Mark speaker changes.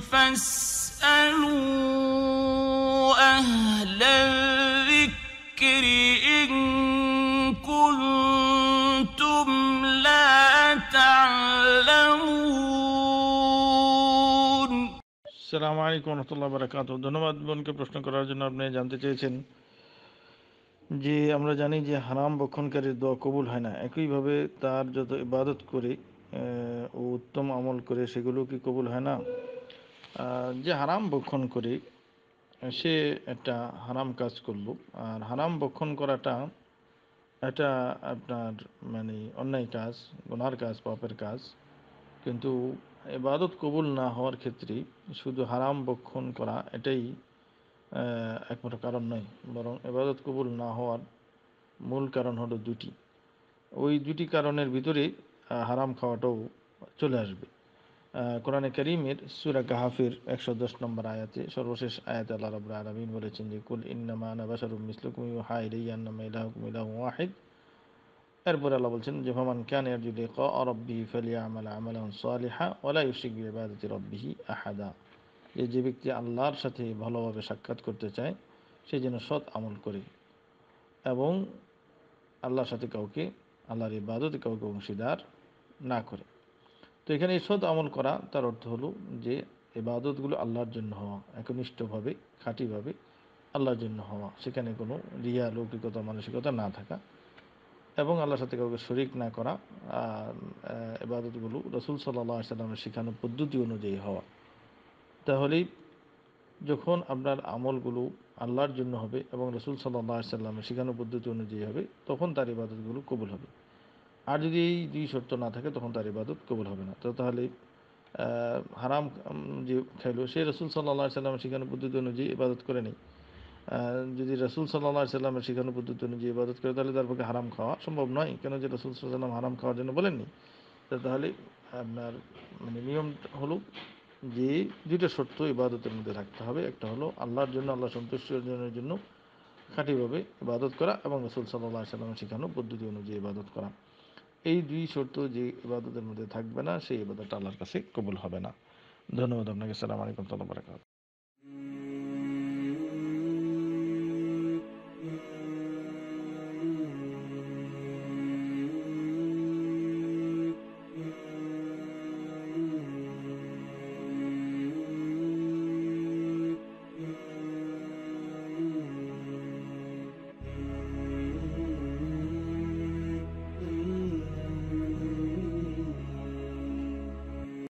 Speaker 1: فاسألوا أهل الذكر إن كنتم ধন্যবাদ বোনকে প্রশ্ন করার জন্য আপনি জানতে চেয়েছেন যে আমরা জানি যে হারাম ভক্ষণকারীর দোয়া কবুল হয় না একইভাবে তার যত ইবাদত করে ও উত্তম আমল করে সেগুলো কি কবুল হয় না যে হারাম বক্ষণ করি সে একটা হারাম কাজ করব আর হারাম বক্ষণ করাটা এটা আপনার মানে অন্যায় কাজ গোনার কাজ পাপের কাজ কিন্তু এবাদত কবুল না হওয়ার ক্ষেত্রে শুধু হারাম বক্ষণ করা এটাই একমাত্র কারণ নয় বরং এবাদত কবুল না হওয়ার মূল কারণ হলো দুটি ওই দুটি কারণের ভিতরে হারাম খাওয়াটাও চলে আসবে কোরআনে করিমের সুরা গাহাফির একশো দশ নম্বর আয়াতে সর্বশেষ আয়াত আল্লাহ রব আলমিন বলেছেন যে কুল ইন্নামা ইউ হাই ওয়াহিদ এরপরে আল্লাহ বলছেন যে ভমান ক্যান এর যদি ক রব্বি ফেলিয়া আমাল আমলা সালিহা ওলা ইউসিক বিবাদতি রব্বিহি আহাদা যে যে ব্যক্তি আল্লাহর সাথে ভালোভাবে সাক্ষাৎ করতে চায় সে যেন সৎ আমল করে এবং আল্লাহর সাথে কাউকে আল্লাহর ইবাদত কাউকে অংশীদার না করে তো এখানে সৎ আমল করা তার অর্থ হলো যে এবাদতগুলো আল্লাহর জন্য হওয়া একনিষ্ঠভাবে খাঁটিভাবে আল্লাহর জন্য হওয়া সেখানে কোনো রিয়া লৌকিকতা মানসিকতা না থাকা এবং আল্লাহর সাথে কাউকে শরিক না করা এবাদতগুলো রসুল সাল্লাহ সাল্লামের শেখানো পদ্ধতি অনুযায়ী হওয়া তাহলেই যখন আপনার আমলগুলো আল্লাহর জন্য হবে এবং রসুল সাল্লাহ সাল্লামের শেখানো পদ্ধতি অনুযায়ী হবে তখন তার ইবাদতগুলো কবুল হবে আর যদি এই দুই শর্ত না থাকে তখন তার ইবাদত কবুল হবে না তো তাহলে হারাম যে খাইলো সে রসুল সাল্লা সাল্লামের শিখানো পদ্ধতি অনুযায়ী ইবাদত করে নেই যদি রসুল সাল্লা সাল্লামের শিখানো পদ্ধতি অনুযায়ী ইবাদত করে তাহলে তার পক্ষে হারাম খাওয়া সম্ভব নয় কেন যে রসুল সাল্লাম হারাম খাওয়ার জন্য বলেননি তাহলে আপনার মানে নিয়ম হলো যে দুইটা শর্ত ইবাদতের মধ্যে রাখতে হবে একটা হলো আল্লাহর জন্য আল্লাহ সন্তুষ্ট অর্জনের জন্য খাঁটিভাবে ইবাদত করা এবং রসুল সাল্লাহ সাল্লামের শিখানো পদ্ধতি অনুযায়ী ইবাদত করা এই দুই শর্ত যে ইবাদতের মধ্যে থাকবে না সেই ইবাদতটা আল্লাহর কাছে কবুল হবে না ধন্যবাদ আপনাকে সালাম আলাইকুম তাল্লাহ